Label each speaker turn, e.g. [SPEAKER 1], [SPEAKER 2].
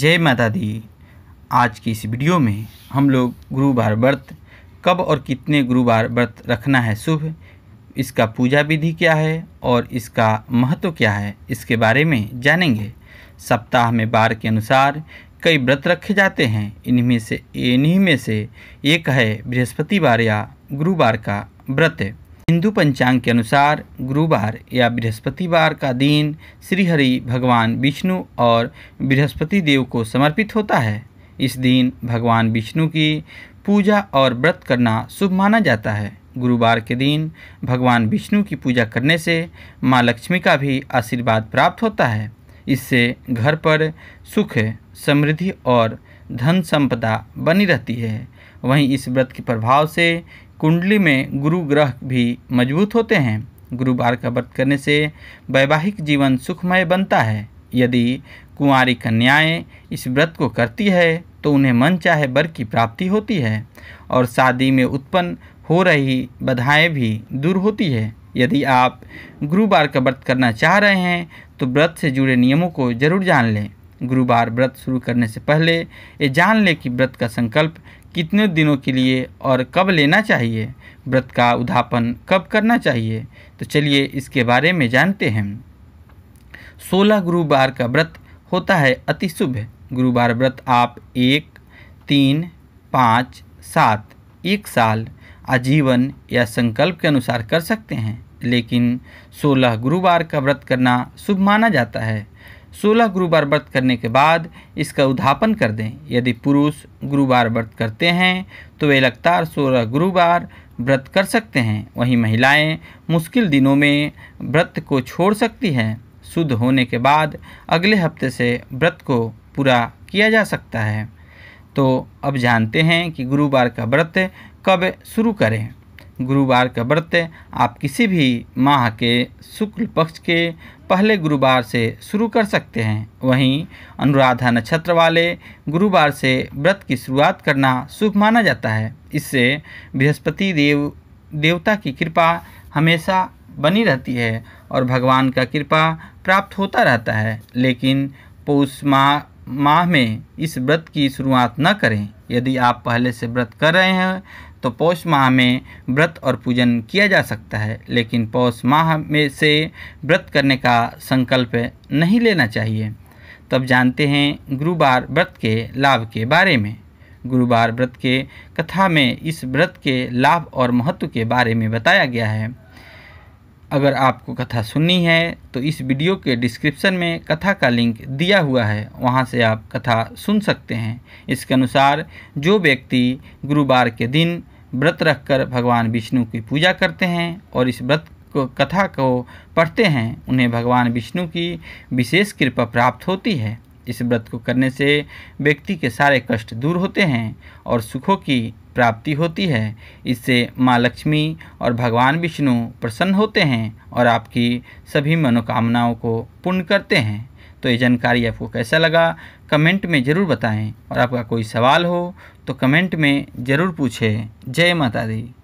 [SPEAKER 1] जय माता दी आज की इस वीडियो में हम लोग गुरुवार व्रत कब और कितने गुरुवार व्रत रखना है शुभ इसका पूजा विधि क्या है और इसका महत्व क्या है इसके बारे में जानेंगे सप्ताह में बार के अनुसार कई व्रत रखे जाते हैं में से इन्हीं में से एक है बृहस्पतिवार या गुरुवार का व्रत हिंदू पंचांग के अनुसार गुरुवार या बृहस्पतिवार का दिन श्रीहरि भगवान विष्णु और बृहस्पति देव को समर्पित होता है इस दिन भगवान विष्णु की पूजा और व्रत करना शुभ माना जाता है गुरुवार के दिन भगवान विष्णु की पूजा करने से माँ लक्ष्मी का भी आशीर्वाद प्राप्त होता है इससे घर पर सुख समृद्धि और धन संपदा बनी रहती है वहीं इस व्रत के प्रभाव से कुंडली में गुरु ग्रह भी मजबूत होते हैं गुरुवार का व्रत करने से वैवाहिक जीवन सुखमय बनता है यदि कुंवारी कन्याएं इस व्रत को करती है तो उन्हें मन चाहे वर की प्राप्ति होती है और शादी में उत्पन्न हो रही बधाएँ भी दूर होती है यदि आप गुरुवार का व्रत करना चाह रहे हैं तो व्रत से जुड़े नियमों को जरूर जान लें गुरुवार व्रत शुरू करने से पहले ये जान लें कि व्रत का संकल्प कितने दिनों के लिए और कब लेना चाहिए व्रत का उद्यापन कब करना चाहिए तो चलिए इसके बारे में जानते हैं सोलह गुरुवार का व्रत होता है अति शुभ गुरुवार व्रत आप एक तीन पाँच सात एक साल आजीवन या संकल्प के अनुसार कर सकते हैं लेकिन सोलह गुरुवार का व्रत करना शुभ माना जाता है सोलह गुरुवार व्रत करने के बाद इसका उद्धापन कर दें यदि पुरुष गुरुवार व्रत करते हैं तो वे लगातार सोलह गुरुवार व्रत कर सकते हैं वहीं महिलाएं मुश्किल दिनों में व्रत को छोड़ सकती हैं शुद्ध होने के बाद अगले हफ्ते से व्रत को पूरा किया जा सकता है तो अब जानते हैं कि गुरुवार का व्रत कब शुरू करें गुरुवार का व्रत आप किसी भी माह के शुक्ल पक्ष के पहले गुरुवार से शुरू कर सकते हैं वहीं अनुराधा नक्षत्र वाले गुरुवार से व्रत की शुरुआत करना शुभ माना जाता है इससे बृहस्पति देव देवता की कृपा हमेशा बनी रहती है और भगवान का कृपा प्राप्त होता रहता है लेकिन पौष माह माह में इस व्रत की शुरुआत न करें यदि आप पहले से व्रत कर रहे हैं तो पौष माह में व्रत और पूजन किया जा सकता है लेकिन पौष माह में से व्रत करने का संकल्प नहीं लेना चाहिए तब जानते हैं गुरुवार व्रत के लाभ के बारे में गुरुवार व्रत के कथा में इस व्रत के लाभ और महत्व के बारे में बताया गया है अगर आपको कथा सुननी है तो इस वीडियो के डिस्क्रिप्शन में कथा का लिंक दिया हुआ है वहाँ से आप कथा सुन सकते हैं इसके अनुसार जो व्यक्ति गुरुवार के दिन व्रत रखकर भगवान विष्णु की पूजा करते हैं और इस व्रत को कथा को पढ़ते हैं उन्हें भगवान विष्णु की विशेष कृपा प्राप्त होती है इस व्रत को करने से व्यक्ति के सारे कष्ट दूर होते हैं और सुखों की प्राप्ति होती है इससे माँ लक्ष्मी और भगवान विष्णु प्रसन्न होते हैं और आपकी सभी मनोकामनाओं को पूर्ण करते हैं तो ये जानकारी आपको कैसा लगा कमेंट में ज़रूर बताएं और आपका कोई सवाल हो तो कमेंट में ज़रूर पूछें जय माता दी